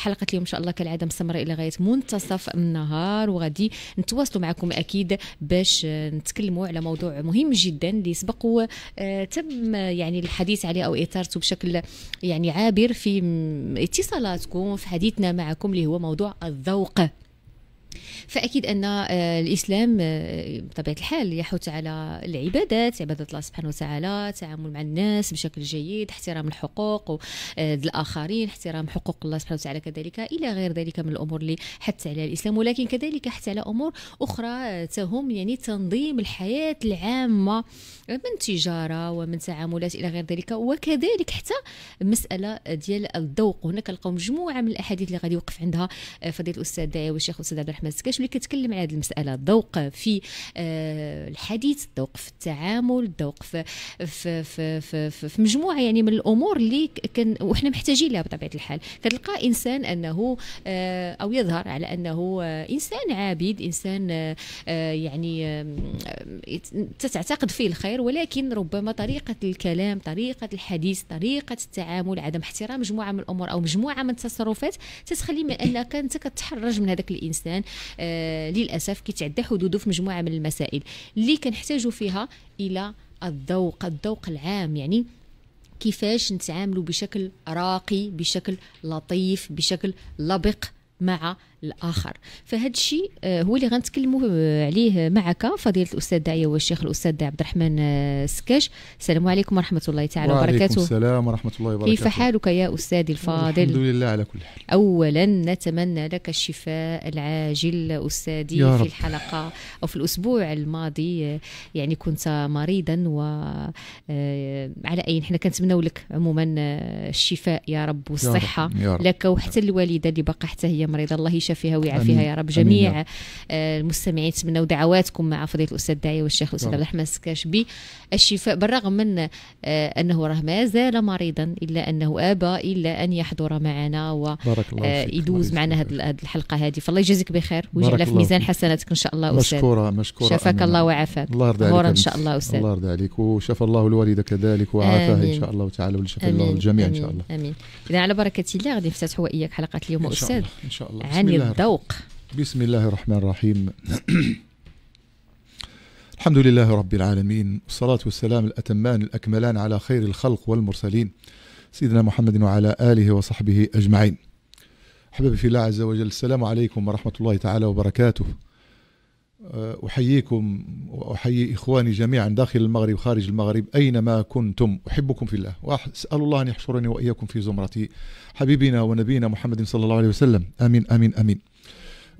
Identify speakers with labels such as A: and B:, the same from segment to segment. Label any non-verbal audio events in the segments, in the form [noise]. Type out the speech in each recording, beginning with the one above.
A: حلقه اليوم ان شاء الله كالعاده مستمره الى غايه منتصف النهار وغادي نتواصلوا معكم اكيد باش نتكلموا على موضوع مهم جدا اللي سبق آه، تم يعني الحديث عليه او اثارته بشكل يعني عابر في اتصالاتكم في حديثنا معكم اللي هو موضوع الذوق فاكيد ان آه، الاسلام آه، بطبيعه الحال يحث على العبادات عباده الله سبحانه وتعالى التعامل مع الناس بشكل جيد احترام الحقوق الاخرين آه، احترام حقوق الله سبحانه وتعالى كذلك الى غير ذلك من الامور اللي حث عليها الاسلام ولكن كذلك حث على امور اخرى تهم يعني تنظيم الحياه العامه من تجاره ومن تعاملات الى غير ذلك وكذلك حتى مساله ديال الذوق هناك كنلقاو مجموعه من الاحاديث اللي غادي يوقف عندها فضيله الاستاذ داعي والشيخ الاستاذ عبد احمد السكاش اللي كتكلم على هذه المساله الذوق في آه، الحديث الذوق في التعامل الذوق في في, في, في, في مجموعه يعني من الامور اللي كان وحنا محتاجين لها بطبيعه الحال كتلقى انسان انه آه، او يظهر على انه آه، انسان عابد انسان يعني تعتقد فيه الخير ولكن ربما طريقه الكلام طريقه الحديث طريقه التعامل عدم احترام مجموعه من الامور او مجموعه من التصرفات تتخلي من انك انت كتحرج من هذاك الانسان آه، للاسف كيتعدى حدوده في مجموعه من المسائل اللي كنحتاجوا فيها الى الذوق الذوق العام يعني كيفاش نتعاملوا بشكل راقي بشكل لطيف بشكل لبق مع الاخر فهذا الشيء آه، هو اللي غنتكلموا آه، عليه آه، معك فضيله الاستاذ داعيه والشيخ الاستاذ عبد الرحمن السكاش السلام عليكم ورحمه الله تعالى وبركاته وعليكم
B: السلام ورحمه الله وبركاته كيف حالك
A: يا استاذي الفاضل الحمد لله على كل حال اولا نتمنى لك الشفاء العاجل استاذي في رب. الحلقه او في الاسبوع الماضي يعني كنت مريضا و على اي حنا كنتمنوا لك عموما الشفاء يا رب والصحه يا رب. يا رب. لك وحتى الوالده اللي باقا حتى هي المريضه الله يشفيها ويعافيها يا رب جميع آه، المستمعين يتمنوا دعواتكم مع فضيله الاستاذ الداعيه والشيخ الاستاذ نعم. عبد الرحمن السكاشبي الشفاء بالرغم من آه، انه راه ما زال مريضا الا انه ابى الا ان يحضر معنا ويدوز آه، معنا هذه الحلقه هذه فالله يجازيك بخير ويجعلها في ميزان حسناتك ان شاء الله استاذ مشكوره مشكوره شفاك الله وعافاك الله يرضى عليك ان شاء الله استاذ الله
B: يرضى عليك وشفى الله الوالده كذلك وعافاها ان شاء الله تعالى ويشفي الله الجميع ان شاء الله
A: امين اذا على بركه الله غادي نفتتحوا واياك حلقه اليوم استاذ شاء الله بسم عن الله الذوق
B: بسم الله الرحمن الرحيم [clears throat] الحمد لله رب العالمين والصلاة والسلام الأتمان الأكملان على خير الخلق والمرسلين سيدنا محمد وعلى آله وصحبه أجمعين أحبابي في الله عز وجل السلام عليكم ورحمة الله تعالى وبركاته أه، أحييكم وأحيي إخواني جميعا داخل المغرب وخارج المغرب أينما كنتم أحبكم في الله وأسأل الله أن يحشرني وإياكم في زمرة حبيبنا ونبينا محمد صلى الله عليه وسلم آمين آمين آمين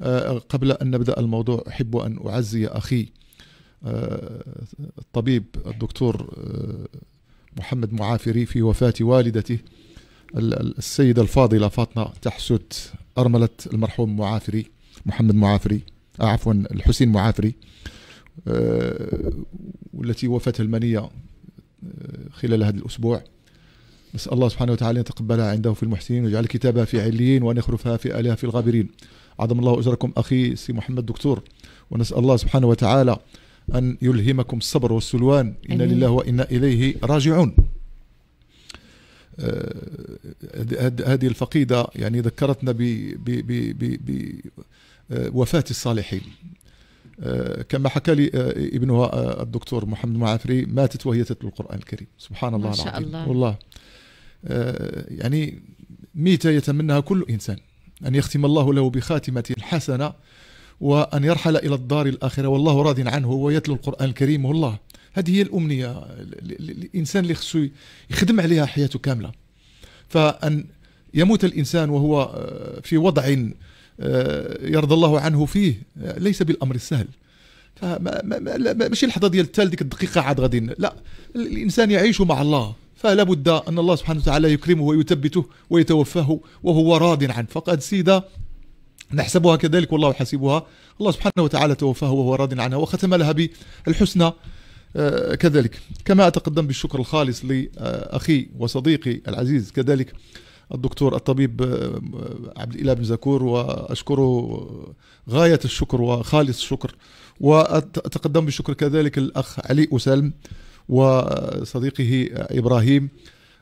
B: أه، قبل أن نبدأ الموضوع أحب أن أعزي أخي أه، الطبيب الدكتور محمد معافري في وفاة والدته السيدة الفاضلة فاطمة تحسد أرملة المرحوم معافري محمد معافري آه، عفوا الحسين معافري آه، والتي وفاتها المنية آه، خلال هذا الأسبوع نسأل الله سبحانه وتعالى أن يتقبلها عنده في المحسنين ويجعل كتابها في عليين وأن يخرفها في آلهة في الغابرين عظم الله أجركم أخي سي محمد دكتور ونسأل الله سبحانه وتعالى أن يلهمكم الصبر والسلوان إنا لله وإنا إليه راجعون هذه الفقيدة يعني ذكرتنا ب وفاة الصالحين آه، كما حكى لي آه، ابنها آه، الدكتور محمد معافري ماتت وهي تتلو القرآن الكريم سبحان الله ما شاء العظيم الله. والله يعني ميتة يتمناها كل إنسان أن يختم الله له بخاتمة حسنة وأن يرحل إلى الدار الآخرة والله راض عنه ويتلو القرآن الكريم والله هذه هي الأمنية الإنسان اللي خصو يخدم عليها حياته كاملة فأن يموت الإنسان وهو في وضع آه، يرضى الله عنه فيه آه، ليس بالامر السهل ماشي اللحظه ديال التال ديك الدقيقه عاد غادي لا الانسان يعيش مع الله فلا بد ان الله سبحانه وتعالى يكرمه ويثبته ويتوفاه وهو راض عنه فقد سيده نحسبها كذلك والله حاسبها الله سبحانه وتعالى توفاه وهو راض عنها وختم لها بالحسنى آه، كذلك كما أتقدم بالشكر الخالص لأخي وصديقي العزيز كذلك الدكتور الطبيب آه، عبد الإله بن زكور وأشكره غاية الشكر وخالص الشكر وأتقدم بالشكر كذلك الأخ علي أسلم وصديقه إبراهيم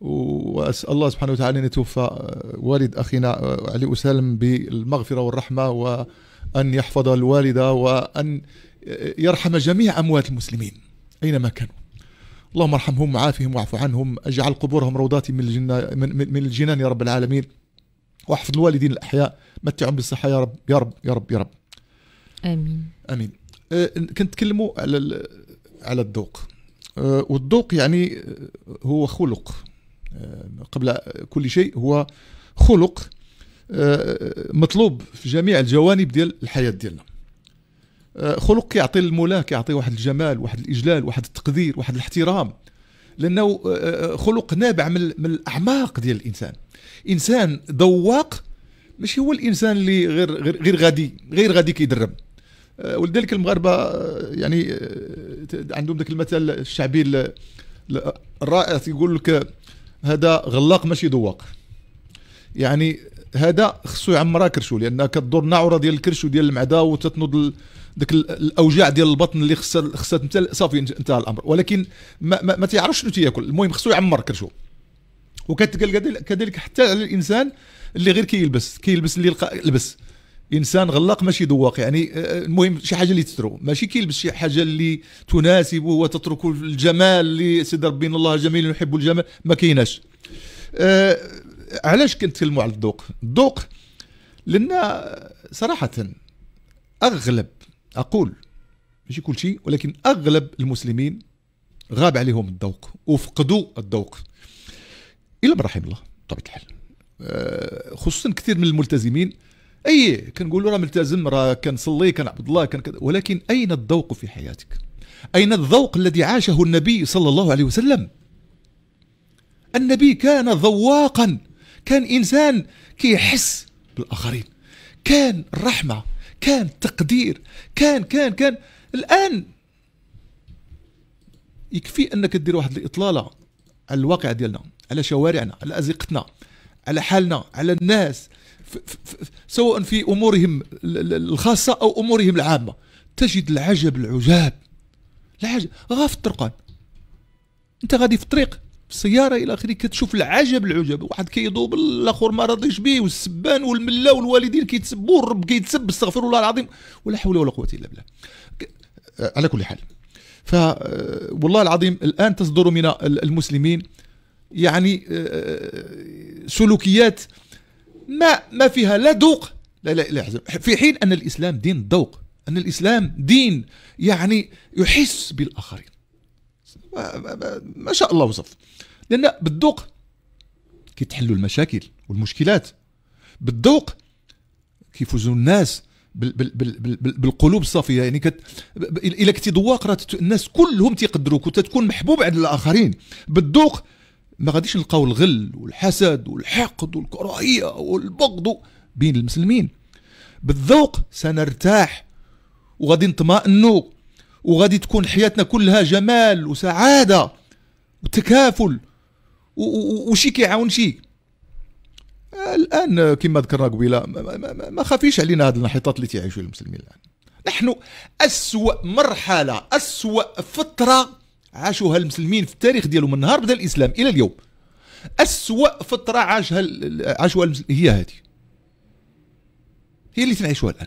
B: وأسأل الله سبحانه وتعالى أن يتوفى والد أخينا علي أسلم بالمغفرة والرحمة وأن يحفظ الوالدة وأن يرحم جميع أموات المسلمين أينما كانوا اللهم ارحمهم وعافهم واعف عنهم اجعل قبورهم روضات من, الجنة من, من, من الجنان يا رب العالمين واحفظ الوالدين الاحياء متعهم بالصحه يا رب يا رب يا رب يا رب امين امين أه كنت تكلموا على على الذوق أه والذوق يعني آه، هو خلق أه قبل كل شيء هو خلق آه، مطلوب في جميع الجوانب ديال الحياه ديالنا آه، خلق يعطي الملاك كيعطي واحد الجمال واحد الاجلال واحد التقدير واحد الاحترام لانه آه، آه، خلق نابع من من الاعماق ديال الانسان انسان ذواق ماشي هو الانسان اللي غير غير, غير غادي غير غادي كيدرب ولذلك المغاربه يعني عندهم ذاك المثل الشعبي الرائع تيقول لك هذا غلاق ماشي ذواق يعني هذا خصو يعمرها كرشو لان كدور ناعوره ديال الكرش وديال المعده وتتنوض ذاك الاوجاع ديال البطن اللي خصها خصها تمثل صافي انتهى الامر ولكن ما, ما, ما تيعرفش شنو تياكل المهم خصو يعمر كرشو وكتلقى كذلك حتى على الانسان اللي غير كيلبس كي كيلبس اللي يلقى لبس انسان غلاق ماشي ذواق يعني آه، آه، المهم شي حاجه اللي تترو ماشي كيلبس شي حاجه اللي تناسبه وتترك الجمال اللي سيدي ربي الله جميل يحب الجمال ما كايناش أه علاش كنتكلموا على الذوق الذوق لان صراحه اغلب اقول ماشي كل شيء ولكن اغلب المسلمين غاب عليهم الذوق وفقدوا الذوق الا من رحم الله بطبيعه الحال آه، خصوصا كثير من الملتزمين اي كنقولوا راه ملتزم راه كنصلي كنعبد الله كان كد... ولكن اين الذوق في حياتك؟ اين الذوق الذي عاشه النبي صلى الله عليه وسلم؟ النبي كان ذواقا كان انسان كيحس بالاخرين كان الرحمه كان تقدير كان كان كان الان يكفي انك دير واحد الاطلاله على الواقع ديالنا على شوارعنا على ازقتنا على حالنا على الناس ف ف سواء في امورهم الخاصه او امورهم العامه تجد العجب العجاب العجب غا في الطرقان انت غادي في الطريق سياره الى اخره كتشوف العجب العجب واحد كيدوب الاخر ما راضيش به والسبان والملا والوالدين كيتسبوا والرب كيتسب استغفر الله العظيم ولا حول ولا قوه الا بالله على كل حال ف آه، والله العظيم الان تصدر من المسلمين يعني آه، سلوكيات ما ما فيها لا ذوق لا لا لا في حين ان الاسلام دين الذوق ان الاسلام دين يعني يحس بالاخرين ما شاء الله وصف لان بالذوق كيتحلوا المشاكل والمشكلات بالذوق كيفوزوا الناس بال بال بال بال بالقلوب الصافيه يعني كت... الا كنتي ذواق راه الناس كلهم تيقدروك وتتكون محبوب عند الاخرين بالذوق ما غاديش نلقاو الغل والحسد والحقد والكراهيه والبغض بين المسلمين بالذوق سنرتاح وغادي نطمئنوا وغادي تكون حياتنا كلها جمال وسعاده وتكافل وشي كيعاون شي الان كما ذكرنا قبيله ما خافيش علينا هذه الانحطاط اللي تيعيشوا المسلمين الان نحن اسوا مرحله اسوا فتره عاشوها المسلمين في التاريخ ديالهم من نهار بدا الاسلام الى اليوم اسوا فتره عاشها عاشوها هي هذه هي اللي تنعيشوها الان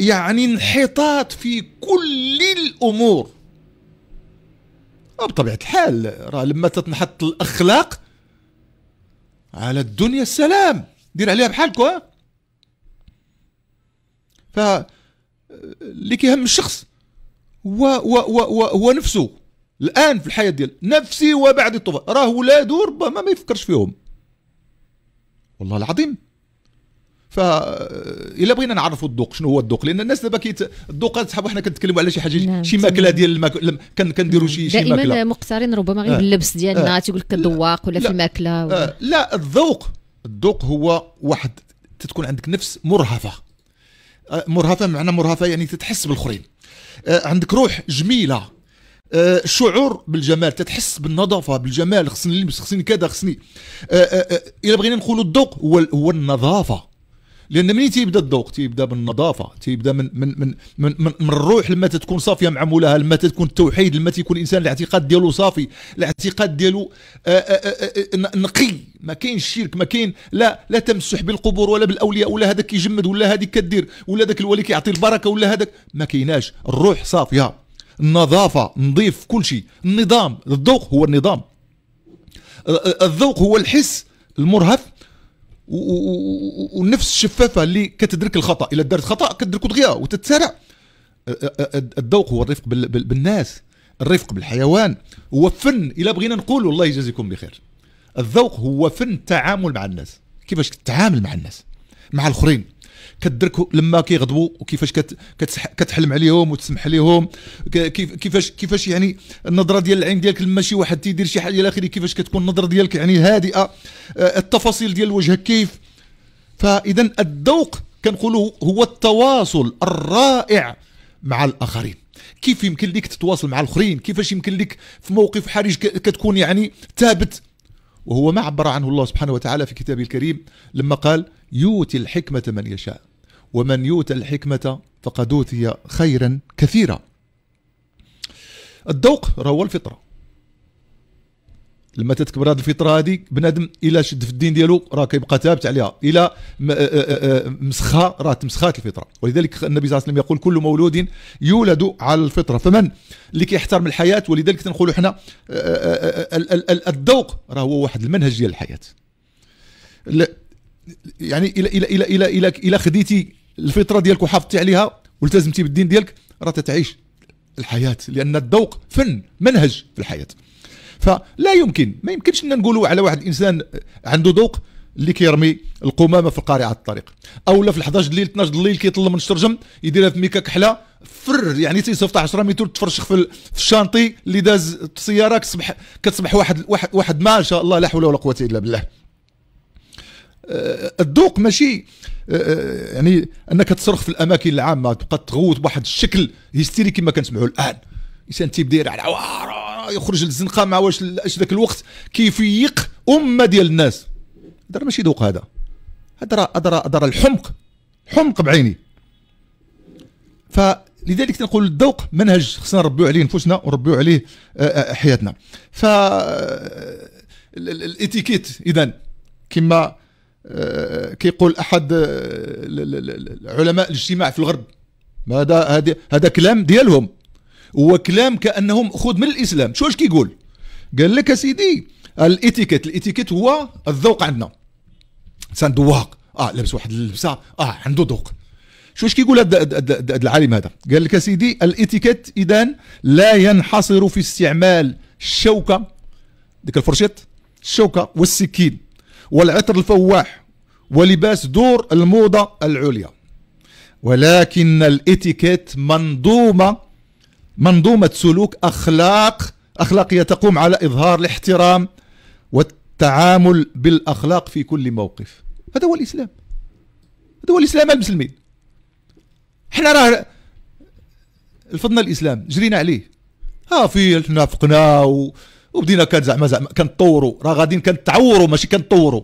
B: يعني انحطاط في كل الامور وبطبيعه الحال راه لما تتنحط الاخلاق على الدنيا السلام دير عليها بحالكو ف اللي كيهم الشخص هو هو هو هو, هو نفسه الان في الحياه ديال نفسي وبعد الطفل راه ولاده ربما ما يفكرش فيهم والله العظيم الا بغينا نعرفوا الذوق شنو هو الذوق لان الناس دابا كيت الذوق صحاب حنا كنتكلموا على شي حاجه نعم. شي ماكله ديال كن... كنديروا شي شي ماكله دائما
A: مقترن ربما غير آه. باللبس ديالنا آه. تيقول لك الذواق ولا لا. في الماكله آه. ولا.
B: آه. لا الذوق الذوق هو واحد تتكون عندك نفس مرهفه آه، مرهفه معنى مرهفه يعني تتحس بالاخرين عندك روح جميله آه شعور بالجمال تتحس بالنظافه بالجمال خصني نلبس خصني كذا خصني الا بغينا نقولوا الذوق هو هو النظافه لان منين تيبدا الذوق تيبدا بالنظافه تيبدا من من من من, من, من الروح لما تكون صافيه مع مولاها لما تكون التوحيد لما تيكون الانسان الاعتقاد ديالو صافي الاعتقاد ديالو آه، آه، آه، نقي ما كاينش شرك ما كاين لا لا تمسح بالقبور ولا بالاولياء ولا هذاك كيجمد ولا هذيك كدير ولا ذاك الولي كيعطي البركه ولا هذاك ما كايناش الروح صافيه النظافه نظيف كل شيء النظام الذوق هو النظام الذوق هو الحس المرهف والنفس الشفافه اللي كتدرك الخطا الا دارت خطا كتدركو دغيا وتتسارع الذوق هو الرفق بالناس الرفق بالحيوان هو فن الا بغينا نقول الله يجازيكم بخير الذوق هو فن التعامل مع الناس كيفاش تتعامل مع الناس مع الاخرين كدرك لما كيغضبوا وكيفاش كت كتحلم عليهم وتسمح لهم كيف كيفاش كيفاش يعني النظره ديال العين ديالك لما شي واحد تيدير شي حاجه الى اخره كيفاش كتكون النظره ديالك يعني هادئه آه، التفاصيل ديال وجهك كيف فاذا الذوق كنقولوا هو التواصل الرائع مع الاخرين كيف يمكن لك تتواصل مع الاخرين كيفاش يمكن لك في موقف حرج كتكون يعني ثابت وهو ما عبر عنه الله سبحانه وتعالى في كتابه الكريم لما قال يؤتي الحكمة من يشاء ومن يؤتى الحكمة فقد أوتي خيرا كثيرا الذوق روى الفطرة لما تتكبر هذه الفطره هذه بنادم الا شد في الدين ديالو راه كيبقى ثابت عليها الا مسخها راه تمسخات الفطره ولذلك النبي صلى الله عليه وسلم يقول كل مولود يولد على الفطره فمن اللي كيحترم الحياه ولذلك تنقولوا حنا الذوق راه هو واحد المنهج ديال الحياه يعني الى الى الى الى الى, إلى خديتي الفطره ديالك وحافظتي عليها والتزمتي بالدين ديالك راه تتعيش الحياه لان الذوق فن منهج في الحياه فلا يمكن ما يمكنش ان نقولوا على واحد الانسان عنده ذوق اللي كيرمي القمامه في القارعه الطريق او في 11 الليل 12 الليل كيطلب من الشرجم يديرها في ميكا كحله فر يعني تيصيفط 10 متر تفرشخ في, الشانطي اللي داز السياره كتصبح كتصبح واحد واحد واحد ما شاء الله لا حول ولا قوه الا بالله آه، الذوق ماشي آه، آه، يعني انك تصرخ في الاماكن العامه تبقى تغوت بواحد الشكل هيستيري كما كنسمعوا الان انسان تيبدا على يخرج للزنقه مع واش اش ذاك الوقت كيفيق امه ديال الناس هذا ماشي ذوق هذا هذا هذا هذا الحمق حمق بعيني فلذلك تنقول الذوق منهج خصنا نربيو عليه نفوسنا ونربيو عليه آه، آه، حياتنا ف آه، الاتيكيت اذا كما كيقول احد علماء الاجتماع في الغرب هذا هذا كلام ديالهم وكلام كانهم خذ من الاسلام شو واش كيقول قال لك سيدي الاتيكيت الاتيكيت هو الذوق عندنا انسان ذواق اه لابس واحد اللبسه اه عنده ذوق شو واش كيقول هذا العالم هذا قال لك سيدي الاتيكيت اذا لا ينحصر في استعمال الشوكه ديك الفرشيط الشوكه والسكين والعطر الفواح ولباس دور الموضه العليا ولكن الاتيكيت منظومه منظومة سلوك أخلاق أخلاقية تقوم على إظهار الاحترام والتعامل بالأخلاق في كل موقف هذا هو الإسلام هذا هو الإسلام المسلمين احنا راه رفضنا الإسلام جرينا عليه ها فيه نافقنا و... وبدينا كان زعما زعما كنطوروا راه غاديين كنتعوروا ماشي كنطوروا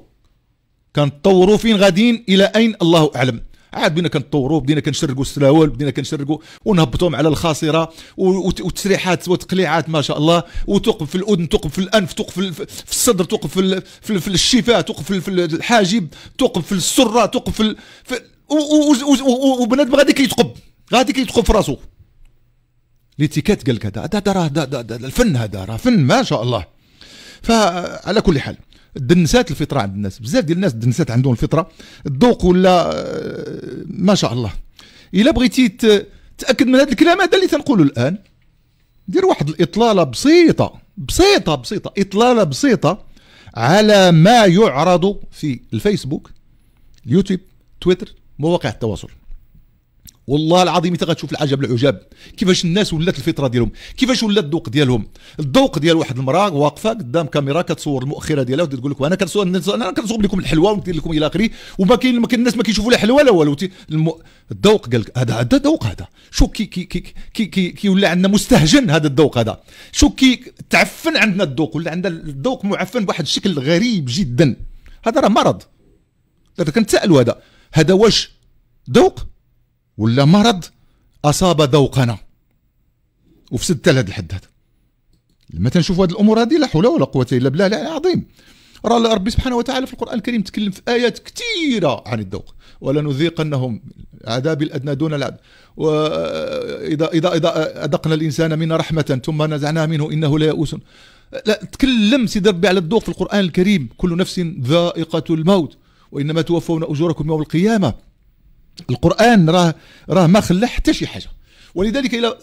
B: كنطوروا فين غاديين الى اين الله اعلم عاد بدينا كنطوروا بدينا كنشرقوا السلاول بدينا كنشرقوا ونهبطوهم على الخاصره وتسريحات وتقليعات ما شاء الله وتوقف في الاذن توقف في الانف توقف في الصدر توقف في, في, في الشفاه توقف في الحاجب توقف في السره توقف في, في وبنادم غادي كيتقب غادي كيتقب في راسو ليتيكات قال لك هذا هذا راه الفن هذا راه فن ما شاء الله فعلى كل حال دنسات الفطره عند الناس بزاف ديال الناس دنسات عندهم الفطره الذوق ولا آه، ما شاء الله الا بغيتي تاكد من هذا الكلام هذا اللي تنقوله الان دير واحد الاطلاله بسيطه بسيطه بسيطه اطلاله بسيطه على ما يعرض في الفيسبوك اليوتيوب تويتر مواقع التواصل والله العظيم انت غتشوف العجب العجاب كيفاش الناس ولات الفطره ديالهم كيفاش ولا الذوق ديالهم الذوق ديال واحد المراه واقفه قدام كاميرا كتصور المؤخره ديالها وتقول لك انا كنصور انا كنصور لكم الحلوه وندير لكم الى اخره وما كاين الناس ما كيشوفوا لا حلوه لا والو الذوق قال لك هذا هذا ذوق هذا شو كي كي كي كي, كي, كي ولا عندنا مستهجن هذا الذوق هذا شو كي تعفن عندنا الذوق ولا عندنا الذوق معفن بواحد الشكل غريب جدا هذا راه مرض كنتسالوا هذا هذا واش ذوق ولا مرض اصاب ذوقنا وفسدت حتى لهذا الحد هذا لما تنشوفوا هذه الامور هذه لا حول ولا قوه الا بالله العظيم راه ربي سبحانه وتعالى في القران الكريم تكلم في ايات كثيره عن الذوق ولنذيقنهم عذاب الادنى دون العذاب واذا اذا اذا اذقنا الانسان منا رحمه ثم نزعنا منه انه لا يئوس لا تكلم سيدي ربي على الذوق في القران الكريم كل نفس ذائقه الموت وانما توفون اجوركم يوم القيامه القران راه راه ما خلى حتى شي حاجه ولذلك الى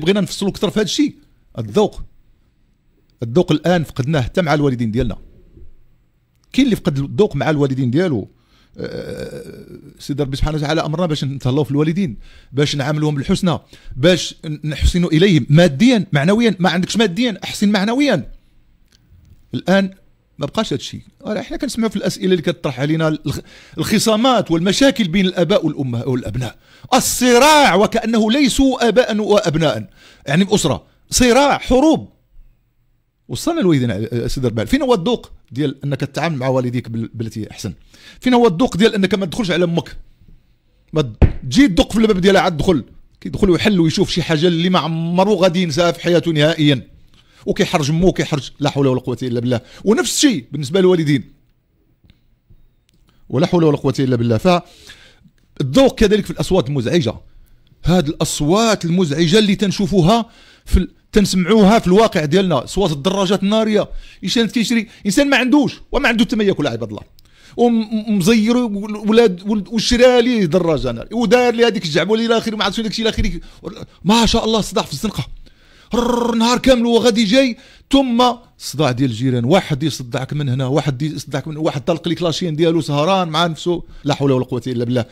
B: بغينا نفصلوا اكثر في هذا الشيء الذوق الذوق الان فقدناه حتى مع الوالدين ديالنا كاين اللي فقد الذوق مع الوالدين ديالو آه، سيدي ربي سبحانه وتعالى امرنا باش نتهلاو في الوالدين باش نعاملوهم بالحسنى باش نحسنوا اليهم ماديا معنويا ما عندكش ماديا احسن معنويا الان ما بقاش هذا الشيء آه، احنا كنسمعوا في الاسئله اللي كتطرح علينا الخصامات والمشاكل بين الاباء والامه والابناء الصراع وكانه ليسوا اباء وابناء يعني اسره صراع حروب وصلنا لويدنا آه، آه، سيدي ربال فين هو الذوق ديال انك تتعامل مع والديك بالتي احسن فين هو الذوق ديال انك ما تدخلش على امك ما تجي تدق في الباب ديالها عاد دخل كيدخل ويحل ويشوف شي حاجه اللي ما عمرو غادي ينساها في حياته نهائيا وكيحرج مو وكيحرج لا حول ولا قوه الا بالله ونفس الشيء بالنسبه للوالدين ولا حول ولا قوه الا بالله فالذوق كذلك في الاصوات المزعجه هاد الاصوات المزعجه اللي تنشوفوها في ال... تنسمعوها في الواقع ديالنا صوات الدراجات الناريه انسان كيشري انسان ما عندوش وما عنده تما ياكل عباد الله ومزير ولاد وشرا ليه دراجه ناريه ودار لي هذيك الجعبه الى اخره ما عرفتش داك الى اخره ما شاء الله صداع في الزنقه نهار كامل هو غادي جاي ثم صداع ديال الجيران واحد يصدعك من هنا واحد يصدعك من واحد طلق لي كلاشين ديالو سهران مع نفسه لا حول ولا قوه الا بالله